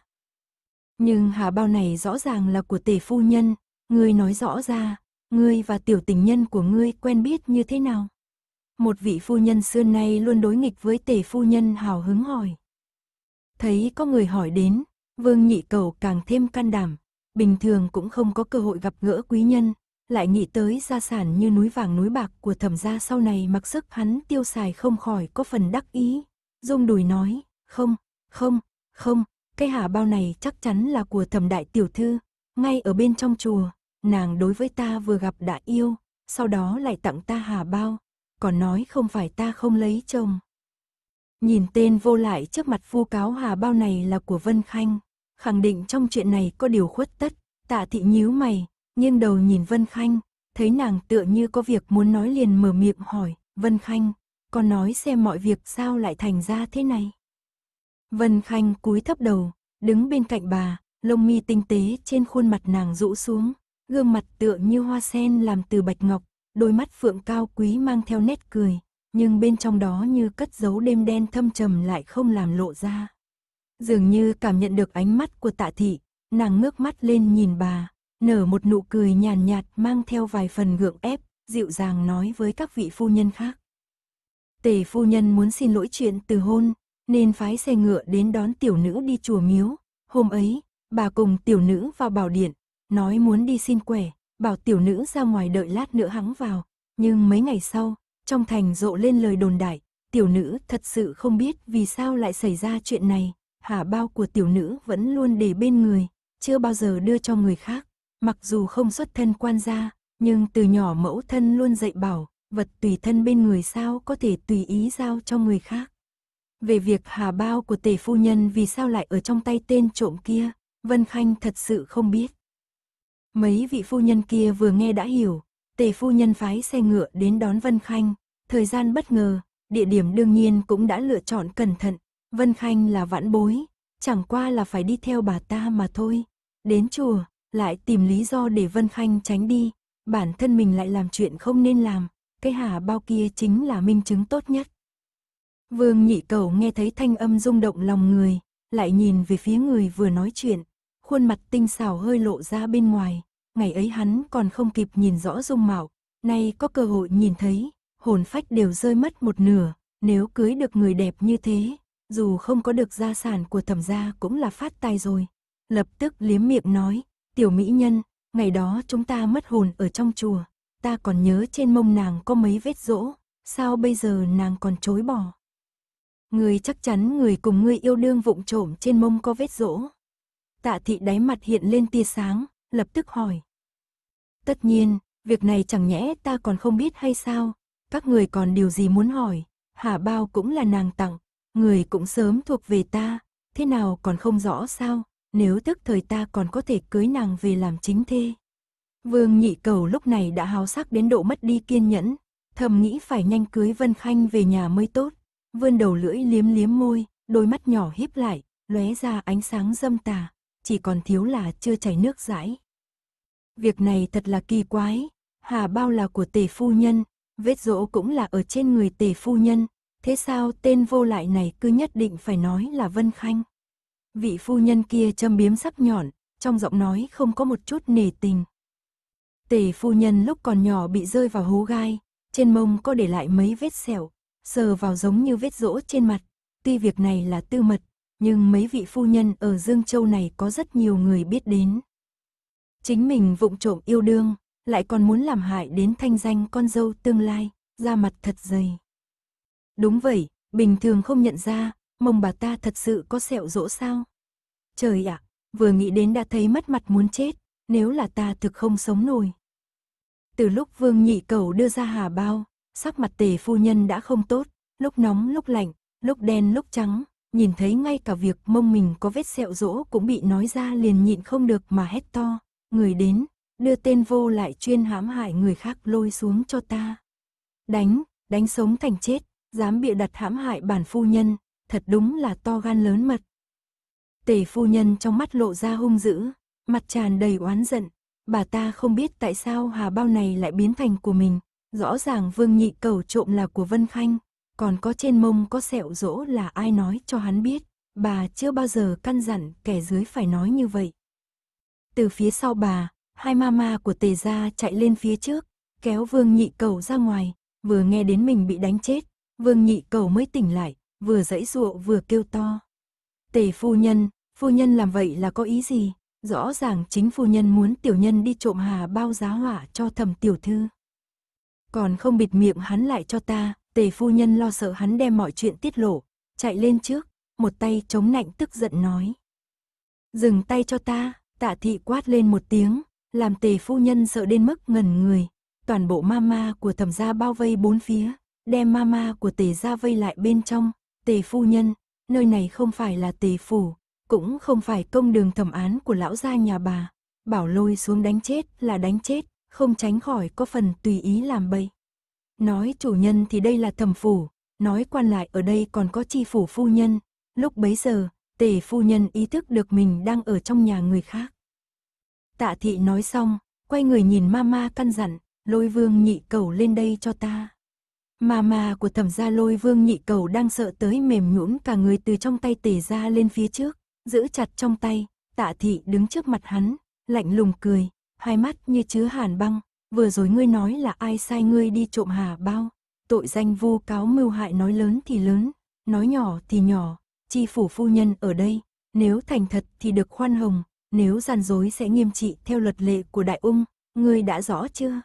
Nhưng hà bao này rõ ràng là của tề phu nhân, ngươi nói rõ ra, ngươi và tiểu tình nhân của ngươi quen biết như thế nào? Một vị phu nhân xưa nay luôn đối nghịch với tề phu nhân hào hứng hỏi. Thấy có người hỏi đến, vương nhị cầu càng thêm can đảm, bình thường cũng không có cơ hội gặp gỡ quý nhân, lại nghĩ tới gia sản như núi vàng núi bạc của thẩm gia sau này mặc sức hắn tiêu xài không khỏi có phần đắc ý. Dung đùi nói, không, không, không, cây hà bao này chắc chắn là của thẩm đại tiểu thư, ngay ở bên trong chùa, nàng đối với ta vừa gặp đã yêu, sau đó lại tặng ta hà bao, còn nói không phải ta không lấy chồng. Nhìn tên vô lại trước mặt vu cáo hà bao này là của Vân Khanh, khẳng định trong chuyện này có điều khuất tất, tạ thị nhíu mày, nghiêng đầu nhìn Vân Khanh, thấy nàng tựa như có việc muốn nói liền mở miệng hỏi, Vân Khanh, con nói xem mọi việc sao lại thành ra thế này. Vân Khanh cúi thấp đầu, đứng bên cạnh bà, lông mi tinh tế trên khuôn mặt nàng rũ xuống, gương mặt tựa như hoa sen làm từ bạch ngọc, đôi mắt phượng cao quý mang theo nét cười, nhưng bên trong đó như cất giấu đêm đen thâm trầm lại không làm lộ ra. Dường như cảm nhận được ánh mắt của tạ thị, nàng ngước mắt lên nhìn bà, nở một nụ cười nhàn nhạt, mang theo vài phần gượng ép, dịu dàng nói với các vị phu nhân khác. Tề phu nhân muốn xin lỗi chuyện từ hôn, nên phái xe ngựa đến đón tiểu nữ đi chùa miếu. Hôm ấy, bà cùng tiểu nữ vào bảo điện, nói muốn đi xin quẻ, bảo tiểu nữ ra ngoài đợi lát nữa hắn vào. Nhưng mấy ngày sau, trong thành rộ lên lời đồn đại, tiểu nữ thật sự không biết vì sao lại xảy ra chuyện này. Hả bao của tiểu nữ vẫn luôn để bên người, chưa bao giờ đưa cho người khác. Mặc dù không xuất thân quan gia, nhưng từ nhỏ mẫu thân luôn dạy bảo, vật tùy thân bên người sao có thể tùy ý giao cho người khác. Về việc hà bao của tề phu nhân vì sao lại ở trong tay tên trộm kia, Vân Khanh thật sự không biết. Mấy vị phu nhân kia vừa nghe đã hiểu, tề phu nhân phái xe ngựa đến đón Vân Khanh, thời gian bất ngờ, địa điểm đương nhiên cũng đã lựa chọn cẩn thận, Vân Khanh là vãn bối, chẳng qua là phải đi theo bà ta mà thôi. Đến chùa, lại tìm lý do để Vân Khanh tránh đi, bản thân mình lại làm chuyện không nên làm, cái hà bao kia chính là minh chứng tốt nhất. Vương nhị cầu nghe thấy thanh âm rung động lòng người, lại nhìn về phía người vừa nói chuyện, khuôn mặt tinh xảo hơi lộ ra bên ngoài, ngày ấy hắn còn không kịp nhìn rõ dung mạo, nay có cơ hội nhìn thấy, hồn phách đều rơi mất một nửa, nếu cưới được người đẹp như thế, dù không có được gia sản của thẩm gia cũng là phát tài rồi. Lập tức liếm miệng nói, Tiểu mỹ nhân, ngày đó chúng ta mất hồn ở trong chùa, ta còn nhớ trên mông nàng có mấy vết rỗ, sao bây giờ nàng còn chối bỏ. Người chắc chắn người cùng ngươi yêu đương vụng trộm trên mông có vết rỗ. Tạ thị đáy mặt hiện lên tia sáng, lập tức hỏi. Tất nhiên, việc này chẳng nhẽ ta còn không biết hay sao, các người còn điều gì muốn hỏi, hả bao cũng là nàng tặng, người cũng sớm thuộc về ta, thế nào còn không rõ sao, nếu tức thời ta còn có thể cưới nàng về làm chính thê. Vương nhị cầu lúc này đã háo sắc đến độ mất đi kiên nhẫn, thầm nghĩ phải nhanh cưới Vân Khanh về nhà mới tốt, vươn đầu lưỡi liếm liếm môi, đôi mắt nhỏ híp lại, lóe ra ánh sáng dâm tà, chỉ còn thiếu là chưa chảy nước rãi. Việc này thật là kỳ quái, hà bao là của tề phu nhân, vết rỗ cũng là ở trên người tề phu nhân, thế sao tên vô lại này cứ nhất định phải nói là Vân Khanh? Vị phu nhân kia châm biếm sắc nhọn, trong giọng nói không có một chút nề tình. Tề phu nhân lúc còn nhỏ bị rơi vào hố gai, trên mông có để lại mấy vết sẹo, sờ vào giống như vết rỗ trên mặt. Tuy việc này là tư mật, nhưng mấy vị phu nhân ở Dương Châu này có rất nhiều người biết đến. Chính mình vụng trộm yêu đương, lại còn muốn làm hại đến thanh danh con dâu tương lai, ra mặt thật dày. Đúng vậy, bình thường không nhận ra, mông bà ta thật sự có sẹo rỗ sao? Trời ạ, vừa nghĩ đến đã thấy mất mặt muốn chết, nếu là ta thực không sống nổi. Từ lúc Vương Nhị Cầu đưa ra hà bao, sắc mặt tề phu nhân đã không tốt, lúc nóng lúc lạnh, lúc đen lúc trắng, nhìn thấy ngay cả việc mông mình có vết sẹo rỗ cũng bị nói ra liền nhịn không được mà hét to, người đến, đưa tên vô lại chuyên hãm hại người khác lôi xuống cho ta. Đánh, đánh sống thành chết, dám bịa đặt hãm hại bản phu nhân, thật đúng là to gan lớn mật. Tề phu nhân trong mắt lộ ra hung dữ, mặt tràn đầy oán giận, bà ta không biết tại sao hà bao này lại biến thành của mình, rõ ràng vương nhị cầu trộm là của Vân Khanh, còn có trên mông có sẹo rỗ là ai nói cho hắn biết, bà chưa bao giờ căn dặn kẻ dưới phải nói như vậy. Từ phía sau bà, hai ma ma của tề gia chạy lên phía trước, kéo vương nhị cầu ra ngoài, vừa nghe đến mình bị đánh chết, vương nhị cầu mới tỉnh lại, vừa dãy dụa vừa kêu to. Tề phu nhân, phu nhân làm vậy là có ý gì? Rõ ràng chính phu nhân muốn tiểu nhân đi trộm hà bao giá hỏa cho thầm tiểu thư. Còn không bịt miệng hắn lại cho ta, tề phu nhân lo sợ hắn đem mọi chuyện tiết lộ, chạy lên trước, một tay chống nạnh tức giận nói. Dừng tay cho ta, tạ thị quát lên một tiếng, làm tề phu nhân sợ đến mức ngẩn người. Toàn bộ mama của thầm gia bao vây bốn phía, đem mama của tề gia vây lại bên trong, Tề phu nhân, nơi này không phải là tề phủ, cũng không phải công đường thẩm án của lão gia nhà bà. Bảo lôi xuống đánh chết là đánh chết, không tránh khỏi có phần tùy ý làm bậy. Nói chủ nhân thì đây là thẩm phủ, nói quan lại ở đây còn có chi phủ phu nhân. Lúc bấy giờ, tề phu nhân ý thức được mình đang ở trong nhà người khác. Tạ thị nói xong, quay người nhìn mama căn dặn, lôi vương nhị cầu lên đây cho ta. Mà mà của thẩm gia lôi vương nhị cầu đang sợ tới mềm nhũn cả người từ trong tay tề ra lên phía trước, giữ chặt trong tay, tạ thị đứng trước mặt hắn, lạnh lùng cười, hai mắt như chứa hàn băng, vừa rồi ngươi nói là ai sai ngươi đi trộm hà bao, tội danh vu cáo mưu hại nói lớn thì lớn, nói nhỏ thì nhỏ, chi phủ phu nhân ở đây, nếu thành thật thì được khoan hồng, nếu gian dối sẽ nghiêm trị theo luật lệ của đại ung, ngươi đã rõ chưa?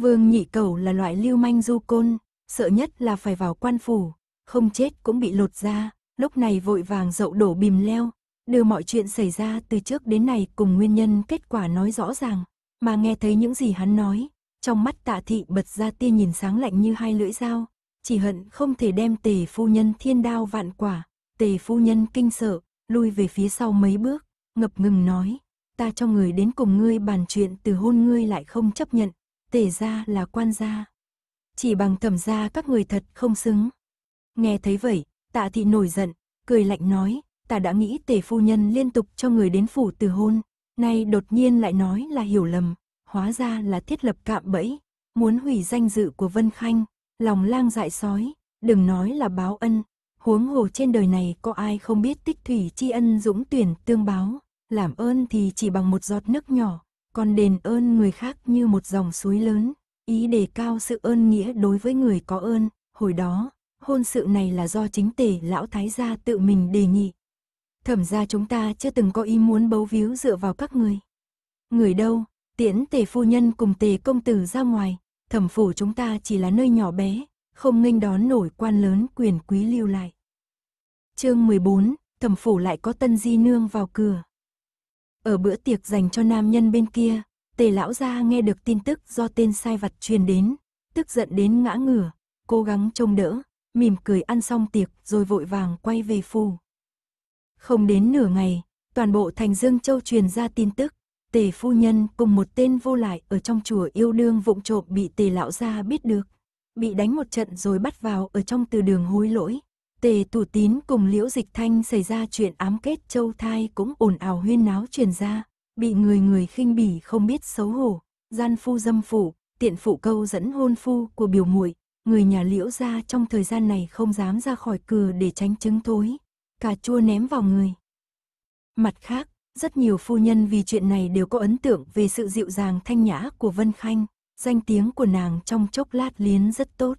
Vương nhị cầu là loại lưu manh du côn, sợ nhất là phải vào quan phủ, không chết cũng bị lột ra, lúc này vội vàng dậu đổ bìm leo, đưa mọi chuyện xảy ra từ trước đến nay cùng nguyên nhân kết quả nói rõ ràng, mà nghe thấy những gì hắn nói, trong mắt tạ thị bật ra tia nhìn sáng lạnh như hai lưỡi dao, chỉ hận không thể đem tề phu nhân thiên đao vạn quả, tề phu nhân kinh sợ, lui về phía sau mấy bước, ngập ngừng nói, ta cho người đến cùng ngươi bàn chuyện từ hôn ngươi lại không chấp nhận, tể gia là quan gia. Chỉ bằng thẩm gia các người thật không xứng. Nghe thấy vậy, tạ thị nổi giận, cười lạnh nói, ta đã nghĩ tể phu nhân liên tục cho người đến phủ từ hôn, nay đột nhiên lại nói là hiểu lầm, hóa ra là thiết lập cạm bẫy, muốn hủy danh dự của Vân Khanh, lòng lang dại sói, đừng nói là báo ân, huống hồ trên đời này có ai không biết tích thủy tri ân dũng tuyển tương báo, làm ơn thì chỉ bằng một giọt nước nhỏ, còn đền ơn người khác như một dòng suối lớn, ý đề cao sự ơn nghĩa đối với người có ơn, hồi đó, hôn sự này là do chính tể lão thái gia tự mình đề nghị. Thẩm ra chúng ta chưa từng có ý muốn bấu víu dựa vào các người. Người đâu, tiễn tề phu nhân cùng tề công tử ra ngoài, thẩm phủ chúng ta chỉ là nơi nhỏ bé, không nghênh đón nổi quan lớn quyền quý lưu lại. Chương 14, thẩm phủ lại có tân di nương vào cửa. Ở bữa tiệc dành cho nam nhân bên kia, tề lão gia nghe được tin tức do tên sai vặt truyền đến, tức giận đến ngã ngửa, cố gắng trông đỡ, mỉm cười ăn xong tiệc rồi vội vàng quay về phủ. Không đến nửa ngày, toàn bộ thành Dương Châu truyền ra tin tức, tề phu nhân cùng một tên vô lại ở trong chùa yêu đương vụng trộm bị tề lão gia biết được, bị đánh một trận rồi bắt vào ở trong từ đường hối lỗi, Tề Tù Tín cùng Liễu Dịch Thanh xảy ra chuyện ám kết châu thai cũng ồn ào huyên náo truyền ra, bị người người khinh bỉ không biết xấu hổ, gian phu dâm phụ, tiện phụ câu dẫn hôn phu của biểu muội, người nhà Liễu gia trong thời gian này không dám ra khỏi cửa để tránh chứng thối, cà chua ném vào người. Mặt khác, rất nhiều phu nhân vì chuyện này đều có ấn tượng về sự dịu dàng thanh nhã của Vân Khanh, danh tiếng của nàng trong chốc lát liến rất tốt.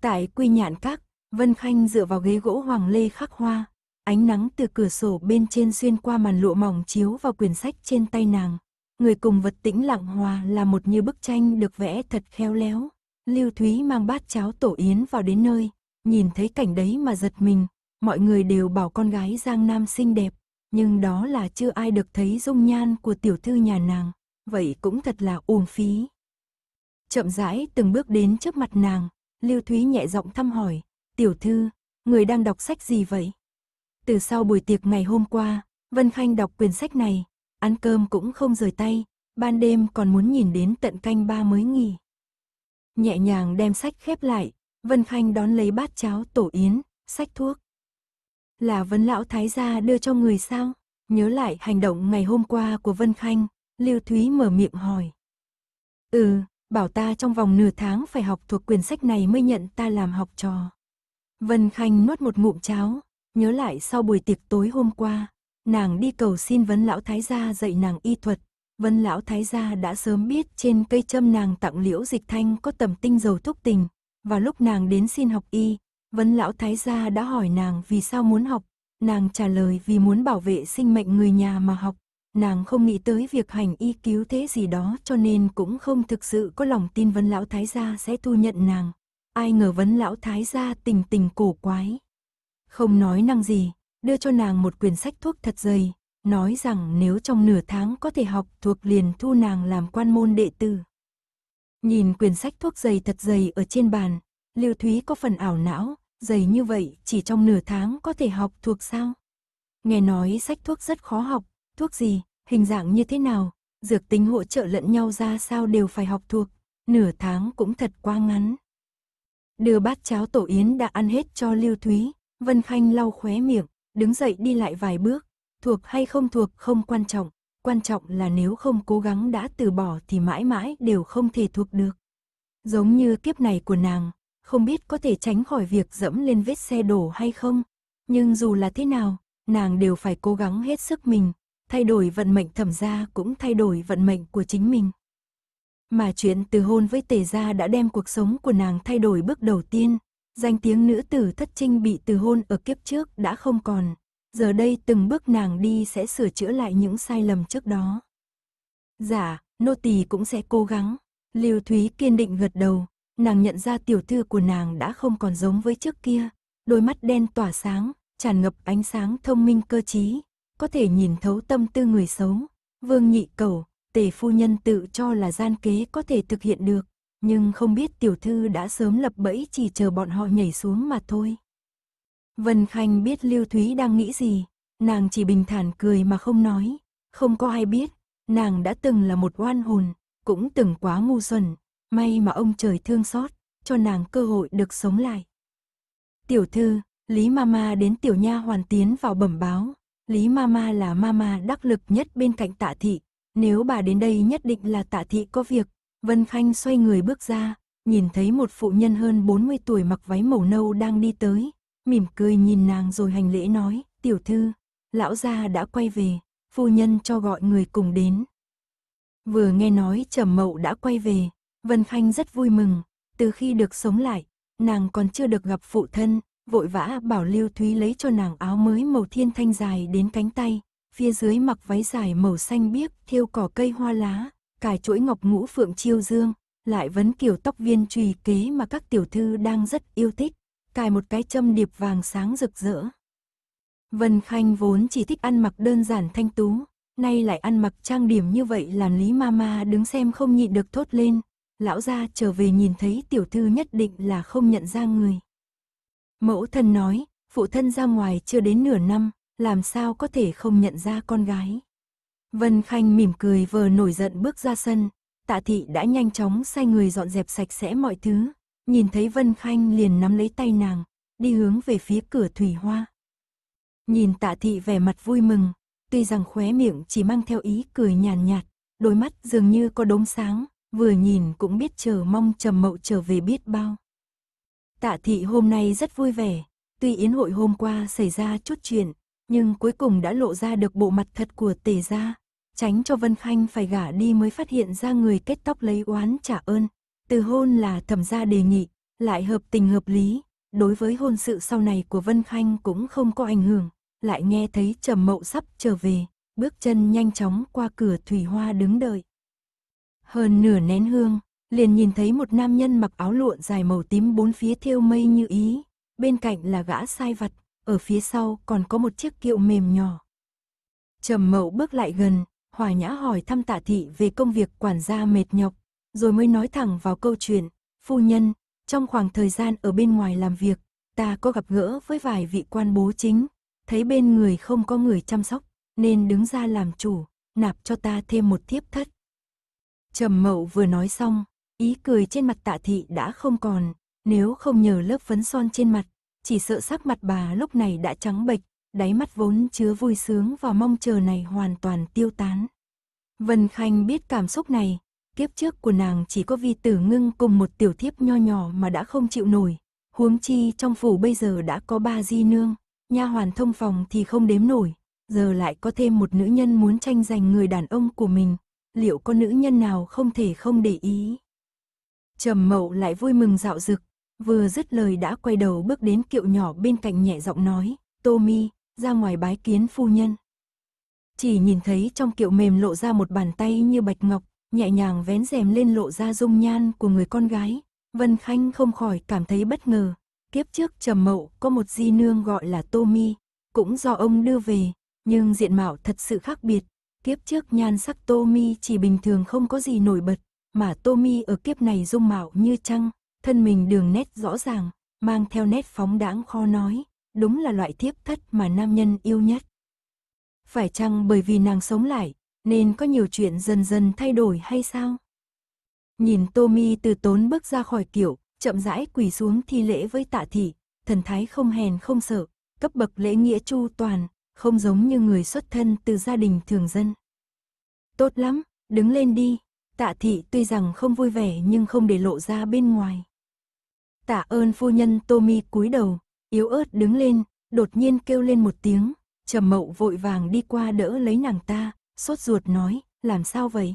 Tại Quy Nhạn Các, Vân Khanh dựa vào ghế gỗ hoàng lê khắc hoa, ánh nắng từ cửa sổ bên trên xuyên qua màn lụa mỏng chiếu vào quyển sách trên tay nàng. Người cùng vật tĩnh lặng hòa là một như bức tranh được vẽ thật khéo léo. Lưu Thúy mang bát cháo tổ yến vào đến nơi, nhìn thấy cảnh đấy mà giật mình, mọi người đều bảo con gái Giang Nam xinh đẹp, nhưng đó là chưa ai được thấy dung nhan của tiểu thư nhà nàng, vậy cũng thật là uổng phí. Chậm rãi từng bước đến trước mặt nàng, Lưu Thúy nhẹ giọng thăm hỏi, Tiểu thư, người đang đọc sách gì vậy? Từ sau buổi tiệc ngày hôm qua, Vân Khanh đọc quyển sách này, ăn cơm cũng không rời tay, ban đêm còn muốn nhìn đến tận canh ba mới nghỉ. Nhẹ nhàng đem sách khép lại, Vân Khanh đón lấy bát cháo tổ yến, sách thuốc. Là Vân Lão Thái gia đưa cho người sao? Nhớ lại hành động ngày hôm qua của Vân Khanh, Lưu Thúy mở miệng hỏi. Ừ, bảo ta trong vòng nửa tháng phải học thuộc quyển sách này mới nhận ta làm học trò. Vân Khanh nuốt một ngụm cháo, nhớ lại sau buổi tiệc tối hôm qua, nàng đi cầu xin Vân Lão Thái Gia dạy nàng y thuật. Vân Lão Thái Gia đã sớm biết trên cây châm nàng tặng liễu dịch thanh có tầm tinh dầu thúc tình, và lúc nàng đến xin học y, Vân Lão Thái Gia đã hỏi nàng vì sao muốn học, nàng trả lời vì muốn bảo vệ sinh mệnh người nhà mà học. Nàng không nghĩ tới việc hành y cứu thế gì đó cho nên cũng không thực sự có lòng tin Vân Lão Thái Gia sẽ thu nhận nàng ai ngờ vấn lão thái gia tình tình cổ quái. Không nói năng gì, đưa cho nàng một quyển sách thuốc thật dày, nói rằng nếu trong nửa tháng có thể học thuộc liền thu nàng làm quan môn đệ tử. Nhìn quyển sách thuốc dày thật dày ở trên bàn, Liêu Thúy có phần ảo não, dày như vậy chỉ trong nửa tháng có thể học thuộc sao? Nghe nói sách thuốc rất khó học, thuốc gì, hình dạng như thế nào, dược tính hỗ trợ lẫn nhau ra sao đều phải học thuộc, nửa tháng cũng thật quá ngắn đưa bát cháo tổ yến đã ăn hết cho Lưu Thúy, Vân Khanh lau khóe miệng, đứng dậy đi lại vài bước, thuộc hay không thuộc không quan trọng, quan trọng là nếu không cố gắng đã từ bỏ thì mãi mãi đều không thể thuộc được. Giống như kiếp này của nàng, không biết có thể tránh khỏi việc dẫm lên vết xe đổ hay không, nhưng dù là thế nào, nàng đều phải cố gắng hết sức mình, thay đổi vận mệnh thẩm gia cũng thay đổi vận mệnh của chính mình. Mà chuyện từ hôn với tề gia đã đem cuộc sống của nàng thay đổi bước đầu tiên. Danh tiếng nữ tử thất trinh bị từ hôn ở kiếp trước đã không còn. Giờ đây từng bước nàng đi sẽ sửa chữa lại những sai lầm trước đó. Dạ, nô tỳ cũng sẽ cố gắng. Lưu Thúy kiên định gật đầu, nàng nhận ra tiểu thư của nàng đã không còn giống với trước kia. Đôi mắt đen tỏa sáng, tràn ngập ánh sáng thông minh cơ trí, có thể nhìn thấu tâm tư người xấu. Vương nhị cầu, tề phu nhân tự cho là gian kế có thể thực hiện được, nhưng không biết tiểu thư đã sớm lập bẫy chỉ chờ bọn họ nhảy xuống mà thôi. Vân Khanh biết Lưu Thúy đang nghĩ gì, nàng chỉ bình thản cười mà không nói, không có ai biết, nàng đã từng là một oan hồn, cũng từng quá ngu xuẩn, may mà ông trời thương xót, cho nàng cơ hội được sống lại. Tiểu thư, Lý Mama đến tiểu nha hoàn tiến vào bẩm báo, Lý Mama là Mama đắc lực nhất bên cạnh tạ thị, nếu bà đến đây nhất định là tạ thị có việc. Vân Khanh xoay người bước ra, nhìn thấy một phụ nhân hơn 40 tuổi mặc váy màu nâu đang đi tới. Mỉm cười nhìn nàng rồi hành lễ nói, tiểu thư, lão gia đã quay về, phu nhân cho gọi người cùng đến. Vừa nghe nói trầm mậu đã quay về, Vân Khanh rất vui mừng, từ khi được sống lại, nàng còn chưa được gặp phụ thân, vội vã bảo Lưu Thúy lấy cho nàng áo mới màu thiên thanh dài đến cánh tay, phía dưới mặc váy dài màu xanh biếc, thêu cỏ cây hoa lá, cài chuỗi ngọc ngũ phượng chiêu dương, lại vấn kiểu tóc viên trùy kế mà các tiểu thư đang rất yêu thích, cài một cái châm điệp vàng sáng rực rỡ. Vân Khanh vốn chỉ thích ăn mặc đơn giản thanh tú, nay lại ăn mặc trang điểm như vậy làm Lý Mama đứng xem không nhịn được thốt lên, lão gia trở về nhìn thấy tiểu thư nhất định là không nhận ra người. Mẫu thân nói, phụ thân ra ngoài chưa đến nửa năm, làm sao có thể không nhận ra con gái. Vân Khanh mỉm cười vừa nổi giận bước ra sân, tạ thị đã nhanh chóng sai người dọn dẹp sạch sẽ mọi thứ, nhìn thấy Vân Khanh liền nắm lấy tay nàng, đi hướng về phía cửa thủy hoa. Nhìn tạ thị vẻ mặt vui mừng, tuy rằng khóe miệng chỉ mang theo ý cười nhàn nhạt, đôi mắt dường như có đốm sáng, vừa nhìn cũng biết chờ mong trầm mậu trở về biết bao. Tạ thị hôm nay rất vui vẻ, tuy yến hội hôm qua xảy ra chút chuyện, nhưng cuối cùng đã lộ ra được bộ mặt thật của tề gia, tránh cho Vân Khanh phải gả đi mới phát hiện ra người kết tóc lấy oán trả ơn. Từ hôn là thẩm gia đề nghị, lại hợp tình hợp lý, đối với hôn sự sau này của Vân Khanh cũng không có ảnh hưởng, lại nghe thấy Trầm Mậu sắp trở về, bước chân nhanh chóng qua cửa thủy hoa đứng đợi. Hơn nửa nén hương, liền nhìn thấy một nam nhân mặc áo lụa dài màu tím bốn phía thêu mây như ý, bên cạnh là gã sai vặt, ở phía sau còn có một chiếc kiệu mềm nhỏ. Trầm mậu bước lại gần, hòa nhã hỏi thăm tạ thị về công việc quản gia mệt nhọc, rồi mới nói thẳng vào câu chuyện, phu nhân, trong khoảng thời gian ở bên ngoài làm việc, ta có gặp gỡ với vài vị quan bố chính, thấy bên người không có người chăm sóc, nên đứng ra làm chủ, nạp cho ta thêm một thiếp thất. Trầm mậu vừa nói xong, ý cười trên mặt tạ thị đã không còn, nếu không nhờ lớp phấn son trên mặt, chỉ sợ sắc mặt bà lúc này đã trắng bệch, đáy mắt vốn chứa vui sướng và mong chờ này hoàn toàn tiêu tán. Vân Khanh biết cảm xúc này, kiếp trước của nàng chỉ có vi tử ngưng cùng một tiểu thiếp nho nhỏ mà đã không chịu nổi, huống chi trong phủ bây giờ đã có ba di nương, nha hoàn thông phòng thì không đếm nổi, giờ lại có thêm một nữ nhân muốn tranh giành người đàn ông của mình, liệu có nữ nhân nào không thể không để ý. Trầm Mậu lại vui mừng dạo dực, Vừa dứt lời đã quay đầu bước đến kiệu nhỏ bên cạnh nhẹ giọng nói, Tommy, ra ngoài bái kiến phu nhân. Chỉ nhìn thấy trong kiệu mềm lộ ra một bàn tay như bạch ngọc, nhẹ nhàng vén rèm lên lộ ra dung nhan của người con gái. Vân Khanh không khỏi cảm thấy bất ngờ. Kiếp trước trầm mậu có một di nương gọi là Tommy, cũng do ông đưa về, nhưng diện mạo thật sự khác biệt. Kiếp trước nhan sắc Tommy chỉ bình thường không có gì nổi bật, mà Tommy ở kiếp này dung mạo như trăng, thân mình đường nét rõ ràng, mang theo nét phóng đãng khó nói, đúng là loại thiếp thất mà nam nhân yêu nhất. Phải chăng bởi vì nàng sống lại, nên có nhiều chuyện dần dần thay đổi hay sao? Nhìn Tommy từ tốn bước ra khỏi kiểu, chậm rãi quỳ xuống thi lễ với tạ thị, thần thái không hèn không sợ, cấp bậc lễ nghĩa chu toàn, không giống như người xuất thân từ gia đình thường dân. Tốt lắm, đứng lên đi, tạ thị tuy rằng không vui vẻ nhưng không để lộ ra bên ngoài. Tạ ơn phu nhân Tommy cúi đầu, yếu ớt đứng lên, đột nhiên kêu lên một tiếng, trầm mậu vội vàng đi qua đỡ lấy nàng ta, sốt ruột nói, làm sao vậy?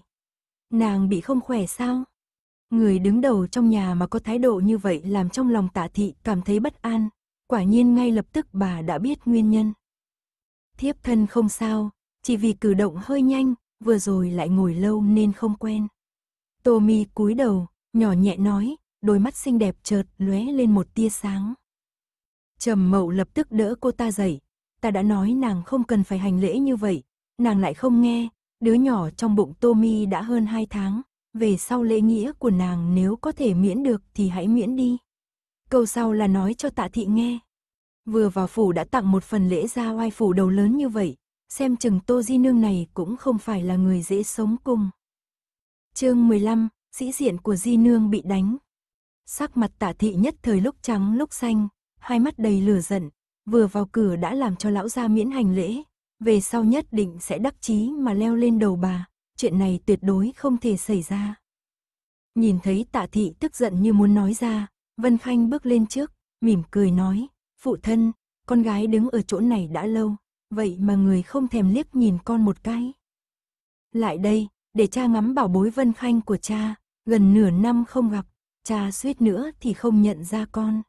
Nàng bị không khỏe sao? Người đứng đầu trong nhà mà có thái độ như vậy làm trong lòng tạ thị cảm thấy bất an, quả nhiên ngay lập tức bà đã biết nguyên nhân. Thiếp thân không sao, chỉ vì cử động hơi nhanh, vừa rồi lại ngồi lâu nên không quen. Tommy cúi đầu, nhỏ nhẹ nói, đôi mắt xinh đẹp chợt lóe lên một tia sáng. Trầm Mậu lập tức đỡ cô ta dậy, ta đã nói nàng không cần phải hành lễ như vậy, nàng lại không nghe, đứa nhỏ trong bụng Tommy đã hơn 2 tháng, về sau lễ nghĩa của nàng nếu có thể miễn được thì hãy miễn đi. Câu sau là nói cho tạ thị nghe. Vừa vào phủ đã tặng một phần lễ ra oai phủ đầu lớn như vậy, xem chừng Tô Di Nương này cũng không phải là người dễ sống cùng. chương 15, sĩ diện của Di Nương bị đánh, Sắc mặt tạ thị nhất thời lúc trắng lúc xanh, hai mắt đầy lửa giận, vừa vào cửa đã làm cho lão gia miễn hành lễ, về sau nhất định sẽ đắc chí mà leo lên đầu bà, chuyện này tuyệt đối không thể xảy ra. Nhìn thấy tạ thị tức giận như muốn nói ra, Vân Khanh bước lên trước, mỉm cười nói, phụ thân, con gái đứng ở chỗ này đã lâu, vậy mà người không thèm liếc nhìn con một cái. Lại đây, để cha ngắm bảo bối Vân Khanh của cha, gần nửa năm không gặp, cha suýt nữa thì không nhận ra con.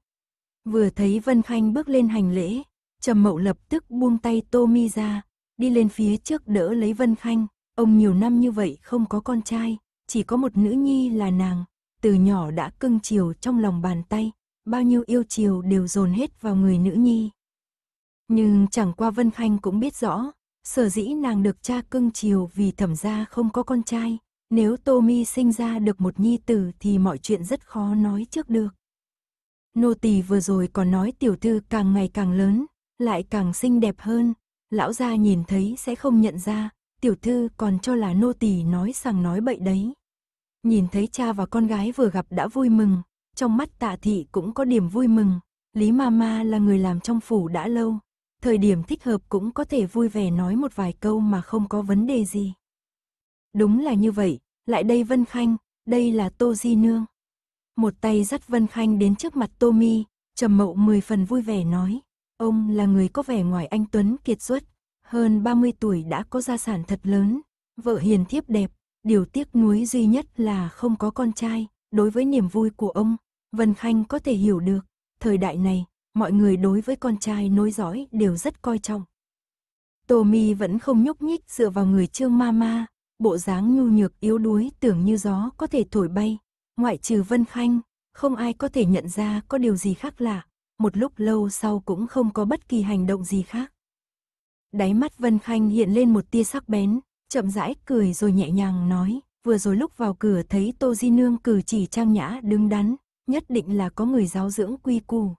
Vừa thấy Vân Khanh bước lên hành lễ, Trầm Mậu lập tức buông tay Tommy ra, đi lên phía trước đỡ lấy Vân Khanh, ông nhiều năm như vậy không có con trai, chỉ có một nữ nhi là nàng, từ nhỏ đã cưng chiều trong lòng bàn tay, bao nhiêu yêu chiều đều dồn hết vào người nữ nhi. Nhưng chẳng qua Vân Khanh cũng biết rõ, sở dĩ nàng được cha cưng chiều vì thẩm gia không có con trai, nếu Tommy sinh ra được một nhi tử thì mọi chuyện rất khó nói trước được. Nô tỳ vừa rồi còn nói tiểu thư càng ngày càng lớn, lại càng xinh đẹp hơn, lão gia nhìn thấy sẽ không nhận ra, tiểu thư còn cho là nô tỳ nói sằng nói bậy đấy. Nhìn thấy cha và con gái vừa gặp đã vui mừng, trong mắt tạ thị cũng có điểm vui mừng, Lý Mama là người làm trong phủ đã lâu, thời điểm thích hợp cũng có thể vui vẻ nói một vài câu mà không có vấn đề gì. Đúng là như vậy, lại đây Vân Khanh, đây là Tô Di Nương. Một tay dắt Vân Khanh đến trước mặt Tô Mi, trầm mậu mười phần vui vẻ nói. Ông là người có vẻ ngoài anh Tuấn kiệt xuất, hơn 30 tuổi đã có gia sản thật lớn, vợ hiền thiếp đẹp, điều tiếc nuối duy nhất là không có con trai, đối với niềm vui của ông, Vân Khanh có thể hiểu được, thời đại này, mọi người đối với con trai nối dõi đều rất coi trọng. Tô Mi vẫn không nhúc nhích dựa vào người Trương Mama, bộ dáng nhu nhược yếu đuối tưởng như gió có thể thổi bay. Ngoại trừ Vân Khanh, không ai có thể nhận ra có điều gì khác lạ, một lúc lâu sau cũng không có bất kỳ hành động gì khác. Đáy mắt Vân Khanh hiện lên một tia sắc bén, chậm rãi cười rồi nhẹ nhàng nói, vừa rồi lúc vào cửa thấy Tô Di Nương cử chỉ trang nhã đứng đắn, nhất định là có người giáo dưỡng quy củ.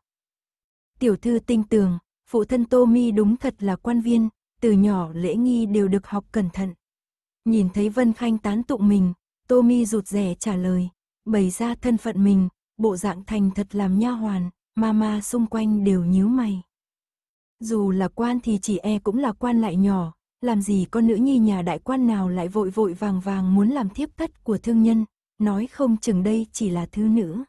Tiểu thư tinh tường, phụ thân Tô Mi đúng thật là quan viên, từ nhỏ lễ nghi đều được học cẩn thận. Nhìn thấy Vân Khanh tán tụng mình, Tommy rụt rè trả lời, bày ra thân phận mình, bộ dạng thành thật làm nha hoàn, mama xung quanh đều nhíu mày. Dù là quan thì chỉ e cũng là quan lại nhỏ, làm gì con nữ nhi nhà đại quan nào lại vội vội vàng vàng muốn làm thiếp thất của thương nhân, nói không chừng đây chỉ là thứ nữ.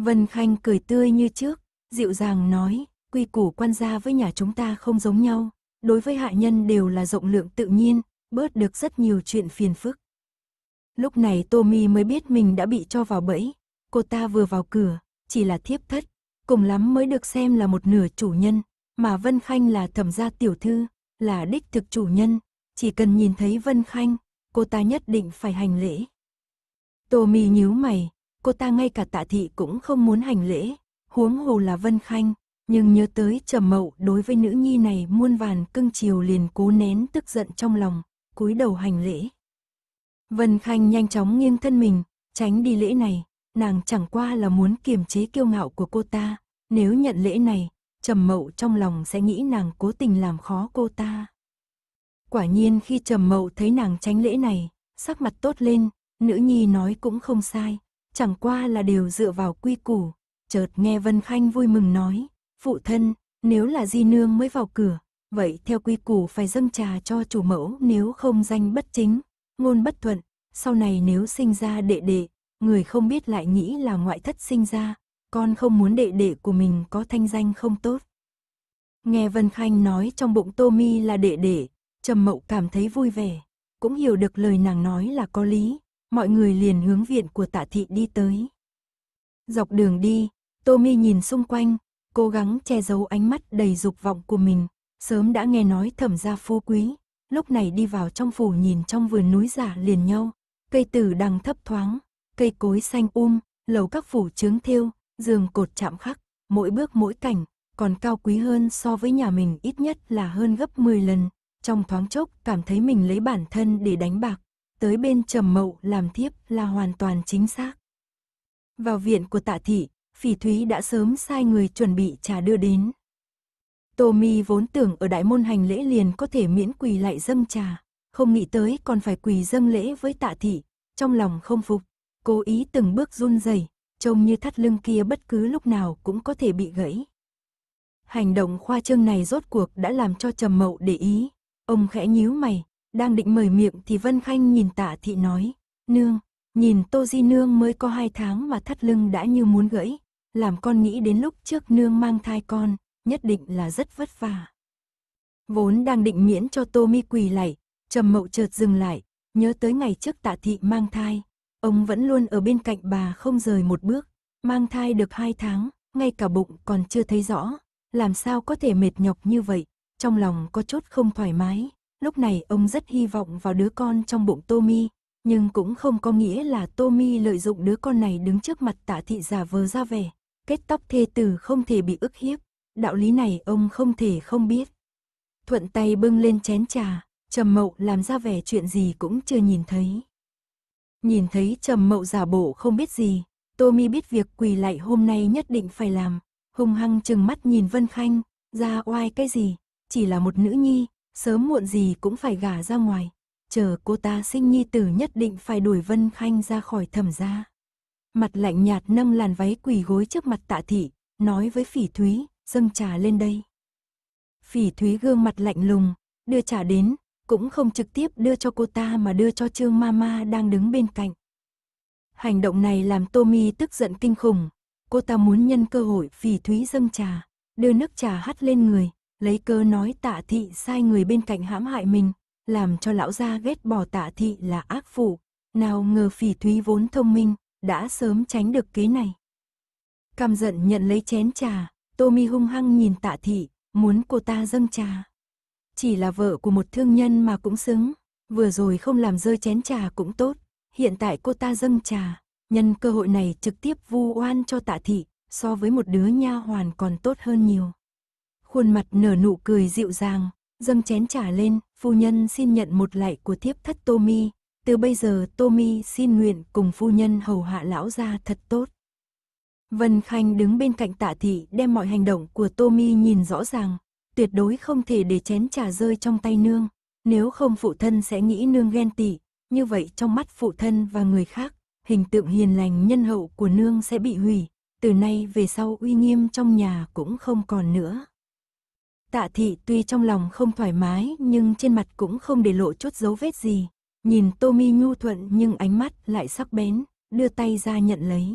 Vân Khanh cười tươi như trước, dịu dàng nói, quy củ quan gia với nhà chúng ta không giống nhau, đối với hạ nhân đều là rộng lượng tự nhiên, bớt được rất nhiều chuyện phiền phức. Lúc này Tommy mới biết mình đã bị cho vào bẫy, cô ta vừa vào cửa, chỉ là thiếp thất, cùng lắm mới được xem là một nửa chủ nhân, mà Vân Khanh là thẩm gia tiểu thư, là đích thực chủ nhân, chỉ cần nhìn thấy Vân Khanh, cô ta nhất định phải hành lễ. Tommy nhíu mày, cô ta ngay cả tạ thị cũng không muốn hành lễ, huống hồ là Vân Khanh, nhưng nhớ tới trầm mậu đối với nữ nhi này muôn vàn cưng chiều liền cố nén tức giận trong lòng, cúi đầu hành lễ. Vân Khanh nhanh chóng nghiêng thân mình, tránh đi lễ này, nàng chẳng qua là muốn kiềm chế kiêu ngạo của cô ta, nếu nhận lễ này, Trầm Mậu trong lòng sẽ nghĩ nàng cố tình làm khó cô ta. Quả nhiên khi Trầm Mậu thấy nàng tránh lễ này, sắc mặt tốt lên, nữ nhi nói cũng không sai, chẳng qua là đều dựa vào quy củ, chợt nghe Vân Khanh vui mừng nói, phụ thân, nếu là di nương mới vào cửa, vậy theo quy củ phải dâng trà cho chủ mẫu nếu không danh bất chính, ngôn bất thuận, sau này nếu sinh ra đệ đệ, người không biết lại nghĩ là ngoại thất sinh ra, con không muốn đệ đệ của mình có thanh danh không tốt. Nghe Vân Khanh nói trong bụng Tô Mi là đệ đệ, Trầm Mậu cảm thấy vui vẻ, cũng hiểu được lời nàng nói là có lý, mọi người liền hướng viện của Tạ thị đi tới. Dọc đường đi, Tô Mi nhìn xung quanh, cố gắng che giấu ánh mắt đầy dục vọng của mình, sớm đã nghe nói thẩm gia phú quý, lúc này đi vào trong phủ nhìn trong vườn núi giả liền nhau, cây tử đằng thấp thoáng, cây cối xanh um, lầu các phủ trướng thiêu, giường cột chạm khắc, mỗi bước mỗi cảnh, còn cao quý hơn so với nhà mình ít nhất là hơn gấp 10 lần, trong thoáng chốc cảm thấy mình lấy bản thân để đánh bạc, tới bên trầm mậu làm thiếp là hoàn toàn chính xác. Vào viện của tạ thị, phỉ thúy đã sớm sai người chuẩn bị trà đưa đến. Tommy vốn tưởng ở đại môn hành lễ liền có thể miễn quỳ lại dâng trà, không nghĩ tới còn phải quỳ dâng lễ với tạ thị, trong lòng không phục, cố ý từng bước run rẩy, trông như thắt lưng kia bất cứ lúc nào cũng có thể bị gãy. Hành động khoa trương này rốt cuộc đã làm cho Trầm Mậu để ý, ông khẽ nhíu mày, đang định mời miệng thì Vân Khanh nhìn tạ thị nói, nương, nhìn Tô Di Nương mới có hai tháng mà thắt lưng đã như muốn gãy, làm con nghĩ đến lúc trước nương mang thai con, nhất định là rất vất vả. Vốn đang định miễn cho Tô Mi quỳ lạy, Trầm Mậu chợt dừng lại, nhớ tới ngày trước Tạ thị mang thai, ông vẫn luôn ở bên cạnh bà không rời một bước, mang thai được hai tháng, ngay cả bụng còn chưa thấy rõ, làm sao có thể mệt nhọc như vậy, trong lòng có chút không thoải mái. Lúc này ông rất hy vọng vào đứa con trong bụng Tommy, nhưng cũng không có nghĩa là Tommy lợi dụng đứa con này đứng trước mặt tạ thị giả vờ ra vẻ, kết tóc thê tử không thể bị ức hiếp, đạo lý này ông không thể không biết. Thuận tay bưng lên chén trà, Trầm Mậu làm ra vẻ chuyện gì cũng chưa nhìn thấy. Nhìn thấy Trầm Mậu giả bộ không biết gì, Tô Mi biết việc quỳ lại hôm nay nhất định phải làm, hung hăng chừng mắt nhìn Vân Khanh, ra oai cái gì, chỉ là một nữ nhi, sớm muộn gì cũng phải gả ra ngoài, chờ cô ta sinh nhi tử nhất định phải đuổi Vân Khanh ra khỏi thẩm gia. Mặt lạnh nhạt nâng làn váy quỳ gối trước mặt tạ thị, nói với phỉ thúy, dâng trà lên đây. Phỉ Thúy gương mặt lạnh lùng, đưa trà đến, cũng không trực tiếp đưa cho cô ta mà đưa cho Trương Mama đang đứng bên cạnh. Hành động này làm Tommy tức giận kinh khủng, cô ta muốn nhân cơ hội Phỉ Thúy dâng trà, đưa nước trà hắt lên người, lấy cơ nói tạ thị sai người bên cạnh hãm hại mình, làm cho lão gia ghét bỏ tạ thị là ác phụ, nào ngờ Phỉ Thúy vốn thông minh, đã sớm tránh được kế này. Cam giận nhận lấy chén trà, Tommy hung hăng nhìn tạ thị, muốn cô ta dâng trà. Chỉ là vợ của một thương nhân mà cũng xứng, vừa rồi không làm rơi chén trà cũng tốt, hiện tại cô ta dâng trà, nhân cơ hội này trực tiếp vu oan cho tạ thị, so với một đứa nha hoàn còn tốt hơn nhiều. Khuôn mặt nở nụ cười dịu dàng, dâng chén trà lên, phu nhân xin nhận một lạy của thiếp thất Tommy, từ bây giờ Tommy xin nguyện cùng phu nhân hầu hạ lão gia thật tốt. Vân Khanh đứng bên cạnh tạ thị đem mọi hành động của Tommy nhìn rõ ràng, tuyệt đối không thể để chén trà rơi trong tay nương, nếu không phụ thân sẽ nghĩ nương ghen tị, như vậy trong mắt phụ thân và người khác, hình tượng hiền lành nhân hậu của nương sẽ bị hủy, từ nay về sau uy nghiêm trong nhà cũng không còn nữa. Tạ thị tuy trong lòng không thoải mái nhưng trên mặt cũng không để lộ chút dấu vết gì, nhìn Tommy nhu thuận nhưng ánh mắt lại sắc bén, đưa tay ra nhận lấy.